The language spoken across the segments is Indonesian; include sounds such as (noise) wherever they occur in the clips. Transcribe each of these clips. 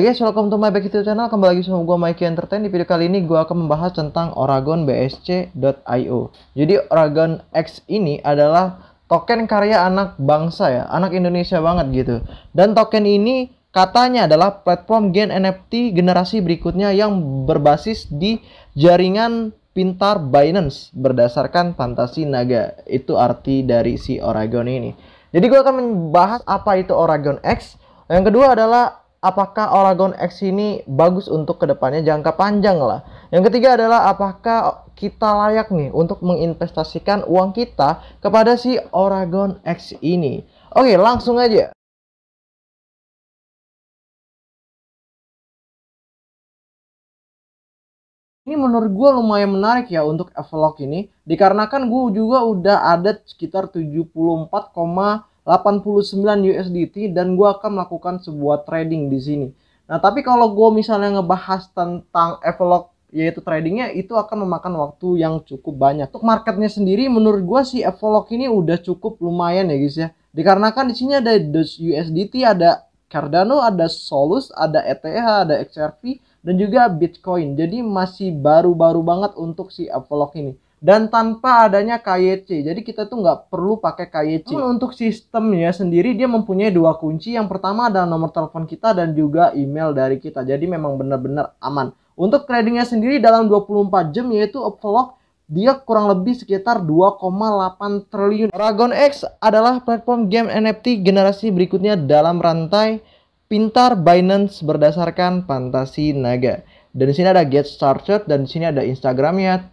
Hai guys, welcome to my back to channel. Kembali lagi sama gue Mikey Entertain. Di video kali ini gue akan membahas tentang Oragon BSC.io. Jadi Oragon X ini adalah token karya anak bangsa ya, anak Indonesia banget gitu. Dan token ini katanya adalah platform gen NFT generasi berikutnya yang berbasis di jaringan pintar Binance berdasarkan fantasi naga. Itu arti dari si Oragon ini. Jadi gue akan membahas apa itu Oragon X. Yang kedua adalah apakah Oragon X ini bagus untuk kedepannya jangka panjang lah. Yang ketiga adalah apakah kita layak nih untuk menginvestasikan uang kita kepada si Oragon X ini. Oke langsung aja. Ini menurut gue lumayan menarik ya untuk Evlog ini. Dikarenakan gue juga udah ada sekitar 74, 89 USDT dan gue akan melakukan sebuah trading di sini. Nah tapi kalau gue misalnya ngebahas tentang Evolok yaitu tradingnya itu akan memakan waktu yang cukup banyak. Untuk marketnya sendiri menurut gue sih Evolok ini udah cukup lumayan ya guys ya. Dikarenakan di sini ada USDT, ada Cardano, ada Solus, ada ETH, ada XRP, dan juga Bitcoin. Jadi masih baru-baru banget untuk si Evolok ini dan tanpa adanya KYC. Jadi kita tuh nggak perlu pakai KYC. Namun hmm. untuk sistemnya sendiri dia mempunyai dua kunci. Yang pertama adalah nomor telepon kita dan juga email dari kita. Jadi memang benar-benar aman. Untuk tradingnya sendiri dalam 24 jam yaitu Uplock dia kurang lebih sekitar 2,8 triliun. Dragon X adalah platform game NFT generasi berikutnya dalam rantai pintar Binance berdasarkan fantasi naga. Dan di sini ada Get Started dan di sini ada Instagramnya,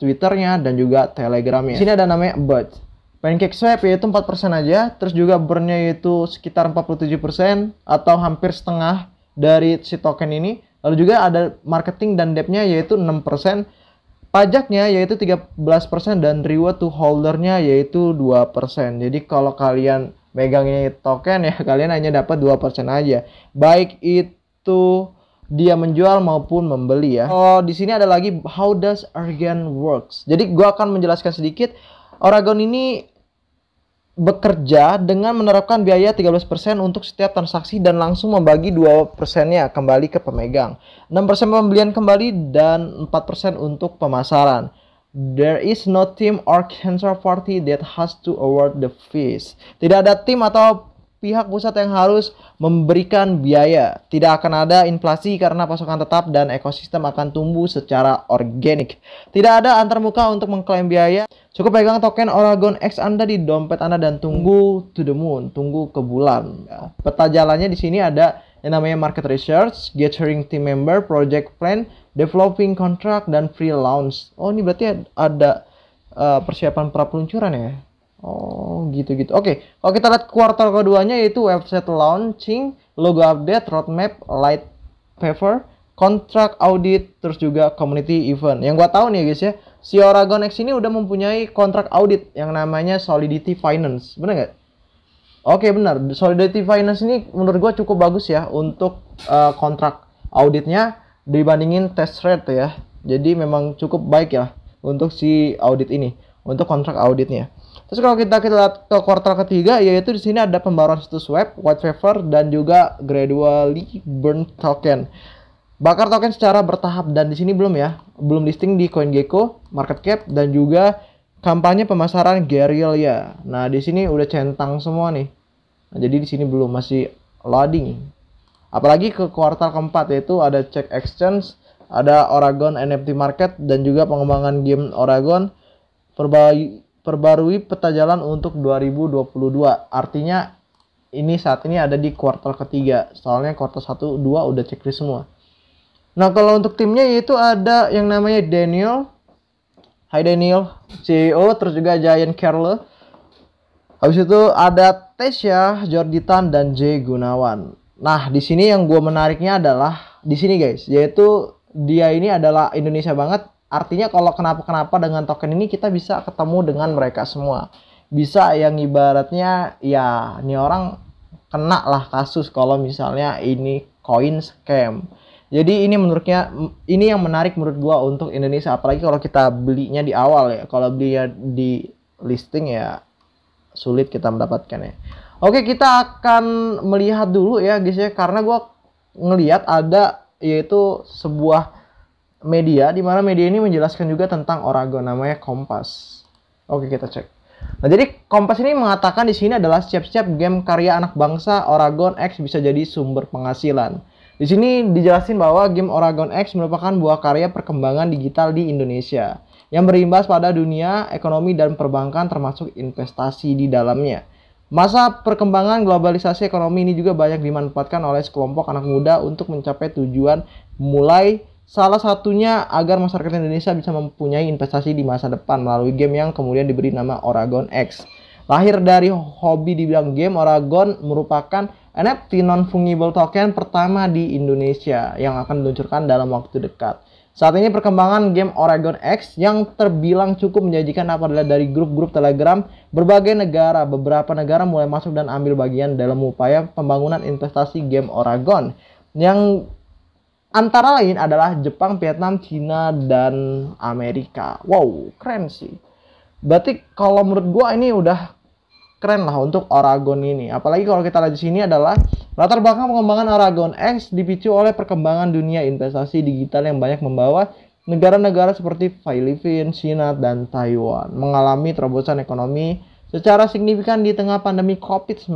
Twitternya dan juga Telegramnya. Di sini ada namanya Bird, Pancake Swap yaitu 4% aja, terus juga burnnya yaitu sekitar 47% atau hampir setengah dari si token ini. Lalu juga ada marketing dan debt-nya yaitu 6%, pajaknya yaitu 13% dan reward to holdernya yaitu 2%. Jadi kalau kalian megang token ya (laughs) kalian hanya dapat 2% aja. Baik itu dia menjual maupun membeli ya. Oh, di sini ada lagi how does Argon works. Jadi gua akan menjelaskan sedikit Oregon ini bekerja dengan menerapkan biaya 13% untuk setiap transaksi dan langsung membagi 2%-nya kembali ke pemegang. 6% pembelian kembali dan 4% untuk pemasaran. There is no team or cancer party that has to award the fees. Tidak ada tim atau pihak pusat yang harus memberikan biaya. Tidak akan ada inflasi karena pasokan tetap dan ekosistem akan tumbuh secara organik. Tidak ada antarmuka untuk mengklaim biaya. Cukup pegang token Oragon X Anda di dompet Anda dan tunggu to the moon, tunggu ke bulan. Ya. Peta jalannya di sini ada yang namanya market research, gathering team member, project plan, developing contract, dan free launch. Oh ini berarti ada uh, persiapan pra peluncuran ya? Oh, gitu-gitu. Oke, okay. kalau kita lihat kuartal keduanya yaitu website launching, logo update, roadmap, light paper, contract audit, terus juga community event. Yang gua tahu nih ya, guys ya, si Oragon X ini udah mempunyai kontrak audit yang namanya Solidity Finance. Bener nggak? Oke, okay, benar. Solidity Finance ini menurut gua cukup bagus ya untuk uh, kontrak auditnya dibandingin test rate ya. Jadi memang cukup baik ya untuk si audit ini, untuk kontrak auditnya. Terus kalau kita kita lihat ke kuartal ketiga yaitu di sini ada pembaruan situs web, white paper dan juga gradually burn token. Bakar token secara bertahap dan di sini belum ya, belum listing di CoinGecko, market cap dan juga kampanye pemasaran ya Nah, di sini udah centang semua nih. Nah, jadi di sini belum masih loading. Apalagi ke kuartal keempat yaitu ada check exchange, ada Oregon NFT market dan juga pengembangan game Oregon perbaiki perbarui peta jalan untuk 2022. Artinya ini saat ini ada di kuartal ketiga. Soalnya kuartal 1, 2 udah checklist semua. Nah, kalau untuk timnya yaitu ada yang namanya Daniel. Hai Daniel, CEO, terus juga Giant Carlo. Habis itu ada Tesya, Jorditan, dan J Gunawan. Nah, di sini yang gue menariknya adalah di sini guys, yaitu dia ini adalah Indonesia banget Artinya kalau kenapa-kenapa dengan token ini kita bisa ketemu dengan mereka semua. Bisa yang ibaratnya ya ini orang kena lah kasus kalau misalnya ini coin scam. Jadi ini menurutnya ini yang menarik menurut gua untuk Indonesia apalagi kalau kita belinya di awal ya. Kalau belinya di listing ya sulit kita mendapatkan ya Oke, kita akan melihat dulu ya guys ya karena gua ngelihat ada yaitu sebuah media di mana media ini menjelaskan juga tentang Oregon namanya Kompas. Oke, kita cek. Nah, jadi Kompas ini mengatakan di sini adalah siap-siap game karya anak bangsa Oragon X bisa jadi sumber penghasilan. Di sini dijelasin bahwa game Oragon X merupakan buah karya perkembangan digital di Indonesia yang berimbas pada dunia ekonomi dan perbankan termasuk investasi di dalamnya. Masa perkembangan globalisasi ekonomi ini juga banyak dimanfaatkan oleh sekelompok anak muda untuk mencapai tujuan mulai Salah satunya agar masyarakat Indonesia bisa mempunyai investasi di masa depan melalui game yang kemudian diberi nama Oragon X. Lahir dari hobi di bidang game, Oragon merupakan NFT non-fungible token pertama di Indonesia yang akan diluncurkan dalam waktu dekat. Saat ini perkembangan game Oregon X yang terbilang cukup menjanjikan apabila dari grup-grup Telegram berbagai negara, beberapa negara mulai masuk dan ambil bagian dalam upaya pembangunan investasi game Oregon yang Antara lain adalah Jepang, Vietnam, Cina, dan Amerika. Wow, keren sih. Berarti kalau menurut gua ini udah keren lah untuk Oregon ini. Apalagi kalau kita lihat di sini adalah latar belakang pengembangan Oregon X dipicu oleh perkembangan dunia investasi digital yang banyak membawa negara-negara seperti Filipina, China, dan Taiwan mengalami terobosan ekonomi secara signifikan di tengah pandemi COVID-19.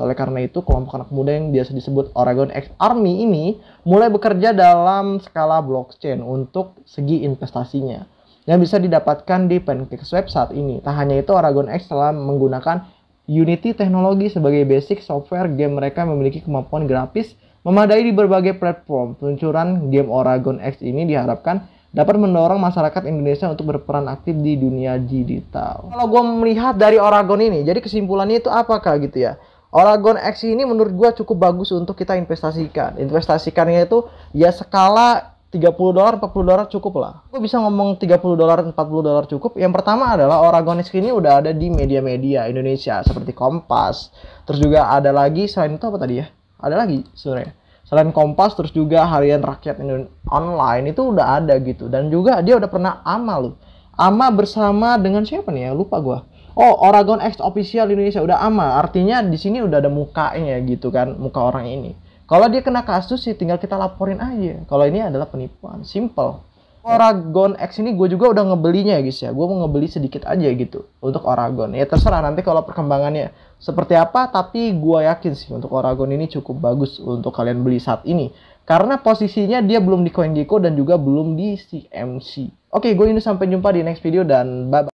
Oleh karena itu, kelompok anak muda yang biasa disebut Oregon X Army ini mulai bekerja dalam skala blockchain untuk segi investasinya yang bisa didapatkan di PancakeSwap saat ini. Tak hanya itu, Oregon X telah menggunakan Unity teknologi sebagai basic software game mereka memiliki kemampuan grafis memadai di berbagai platform. Peluncuran game Oregon X ini diharapkan dapat mendorong masyarakat Indonesia untuk berperan aktif di dunia digital. Kalau gue melihat dari Oregon ini, jadi kesimpulannya itu apa kak gitu ya? Oregon X ini menurut gue cukup bagus untuk kita investasikan. Investasikannya itu ya skala 30 dolar, 40 dolar cukup lah. Gue bisa ngomong 30 dolar, 40 dolar cukup. Yang pertama adalah Oregon X ini udah ada di media-media Indonesia seperti Kompas. Terus juga ada lagi selain itu apa tadi ya? Ada lagi sebenarnya selain Kompas terus juga harian rakyat Indonesia online itu udah ada gitu dan juga dia udah pernah AMA loh AMA bersama dengan siapa nih ya lupa gua oh Oregon X official Indonesia udah AMA artinya di sini udah ada mukanya gitu kan muka orang ini kalau dia kena kasus sih tinggal kita laporin aja kalau ini adalah penipuan simple Oragon X ini gue juga udah ngebelinya ya guys ya. Gue mau ngebeli sedikit aja gitu untuk Oragon. Ya terserah nanti kalau perkembangannya seperti apa. Tapi gue yakin sih untuk Oragon ini cukup bagus untuk kalian beli saat ini. Karena posisinya dia belum di CoinGecko dan juga belum di CMC. Oke, gue ini sampai jumpa di next video dan bye-bye.